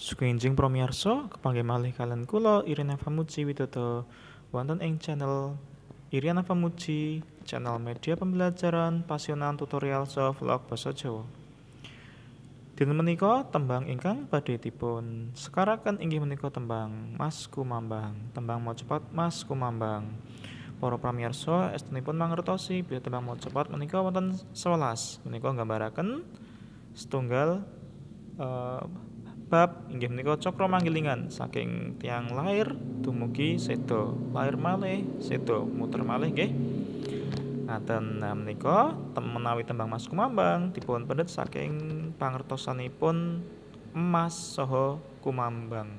Sugeng Promiarso, kepanggih malih kalian kulo Irina Famuji Widodo wonton ing channel Irina Famuji, channel media pembelajaran pasionan tutorial so vlog basa Jawa. Dinten menika tembang ingkang badhe dipun sekarakan inggih menika tembang Mas Kumambang, tembang mau cepat Mas Kumambang. Para pramiyarsa estunipun mangertosi bilih tembang mau cepat menika wonten 11 menika nggambaraken setunggal uh, Sebab inggih menika cokro manggilingan saking tiang lair dumugi sedo, lair malih sedo, muter malih nggih. Ngaten niko eh, menika menawi tembang Mas Kumambang dipun pendet saking pangertosanipun emas soho Kumambang.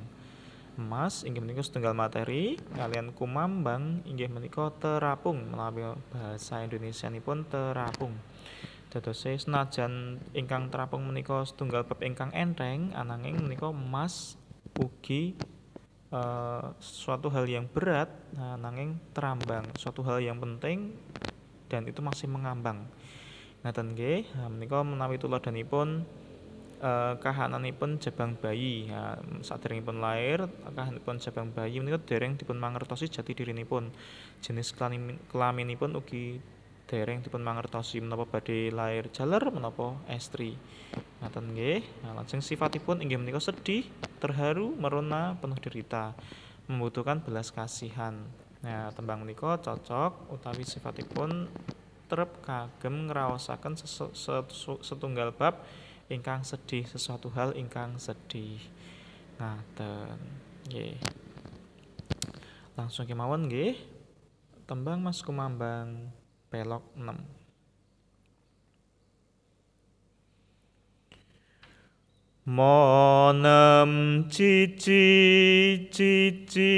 Emas inggih menika setunggal materi, kalian Kumambang inggih menika terapung menawi bahasa Indonesia nipun terapung. Dadose senajan ingkang terapung menika setunggal bab ingkang enteng ananging menika emas ugi uh, suatu hal yang berat ananging terambang suatu hal yang penting dan itu masih mengambang ngaten nggih menika menawi tuladanipun uh, kahananipun jabang bayi saat ipun lahir lair kahananipun jabang bayi menika dereng dipun mangertosi jati diri dirinipun jenis kelamin, kelaminipun ugi dereng dipun mangertosi menapa badhe lair jaler menapa estri. Ngaten nggih. Nah, lajeng sifatipun inggih menika sedih, terharu, merona, penuh derita, membutuhkan belas kasihan. Nah, tembang menika cocok utawi sifatipun terep kagem ngraosaken setunggal bab ingkang sedih sesuatu hal ingkang sedih. Ngaten. Nggih. Langsung kemawon nggih. Tembang Mas Kumambang pelok 6 Monem cici cici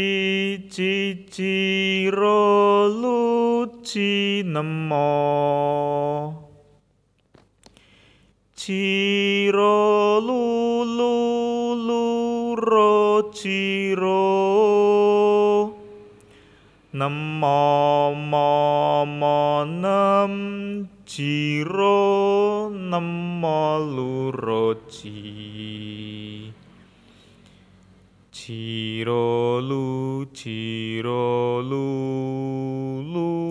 cici rolu cinemo Ciro lulu ciro namo momo nam jiro namo luro ji jiro lu jiro lu lu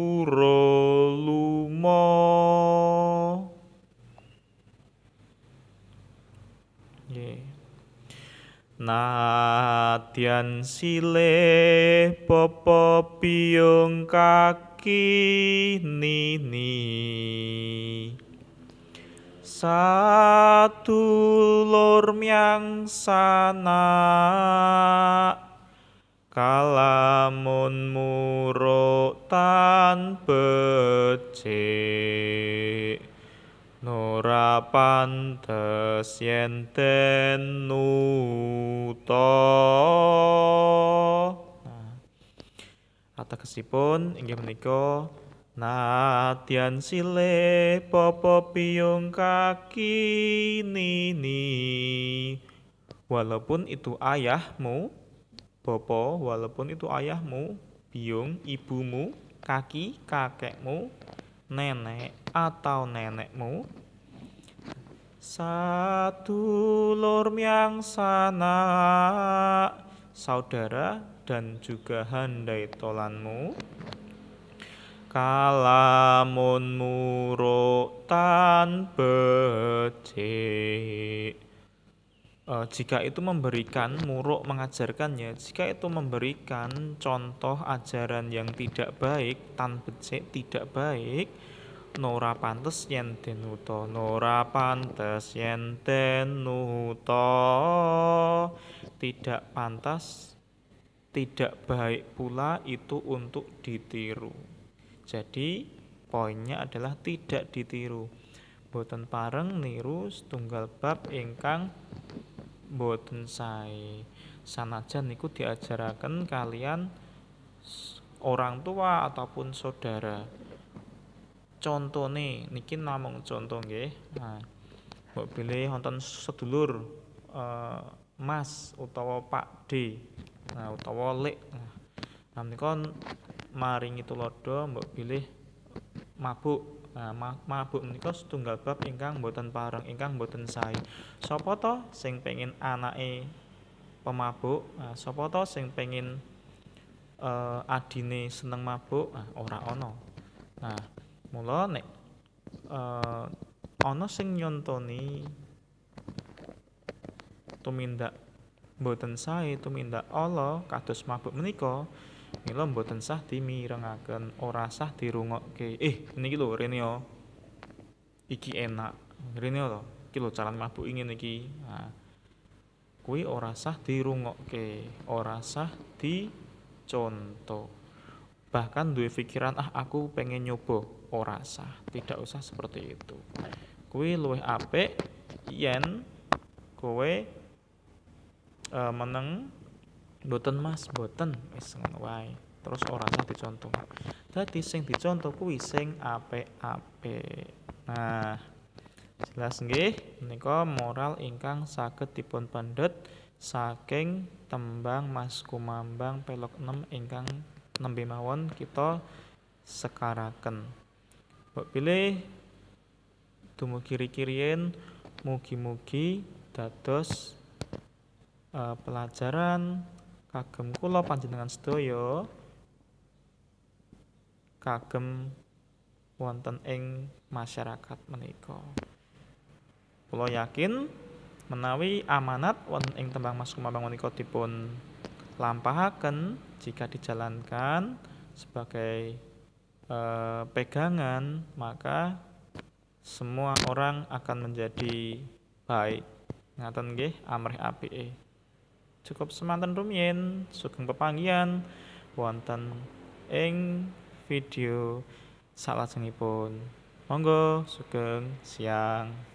Kadyan sile popo piung kaki nini Satu lor miang sana Kalamun muruk tan becik Nora pantes yen tegesipun inggih menika Nadian sile popo piung kaki nini Walaupun itu ayahmu Bopo walaupun itu ayahmu Biung ibumu Kaki kakekmu Nenek atau nenekmu Satu lor miang sana saudara dan juga handai tolanmu kalamun muruk tan becik eh, jika itu memberikan muruk mengajarkannya jika itu memberikan contoh ajaran yang tidak baik tan becik tidak baik Nora pantes yen den uto Nora pantes yen den uto Tidak pantas Tidak baik pula itu untuk ditiru Jadi poinnya adalah tidak ditiru Boten pareng niru setunggal bab ingkang boten say sanajan niku diajarakan kalian orang tua ataupun saudara Contoh nih, niki namung contoh nggih. Nah, mbok pilih wonten sedulur uh, Mas utawa Pak D. Nah, utawa Lek. Nah, nah menika maringi tulodo mbok pilih mabuk. Nah, mabuk menika setunggal bab ingkang boten pareng, ingkang boten sae. Sapa to sing pengin anake pemabuk? Nah, sapa to sing pengin uh, adine seneng mabuk? Nah, ora ana. Nah, Mula nek uh, ana sing nyontoni tumindak mboten sae tumindak Allah kados mabuk menika mila mboten sah dimirengaken ora sah dirungokke eh niki lho rene yo iki enak rene yo iki lho calon mabuk ingin iki nah, kuwi ora sah dirungokke ora sah dicontoh bahkan duwe pikiran ah aku pengen nyoba ora sah tidak usah seperti itu kuwi luwih ape yen kowe e, meneng boten mas boten wis ngono wae terus ora sah dicontoh dadi sing dicontoh kuwi sing ape ape. nah jelas nggih menika moral ingkang saged dipun pendet saking tembang Mas Kumambang pelok 6 ingkang nembe mawon kita sekaraken. Mbok pilih dumugi rikirien mugi-mugi dados uh, pelajaran kagem kula panjenengan sedaya kagem wonten ing masyarakat menika. Kula yakin menawi amanat wonten ing tembang mas kumabang menika dipun lampahaken jika dijalankan sebagai E, pegangan, maka semua orang akan menjadi baik. Ngaten nggih amrih apike. Cukup semanten rumiyin sugeng pepanggihan wonten ing video salajengipun. Monggo sugeng siang.